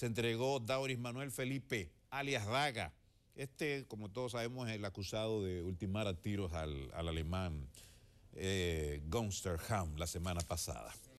se entregó Dauris Manuel Felipe, alias Daga. Este, como todos sabemos, es el acusado de ultimar a tiros al, alemán eh, la semana pasada.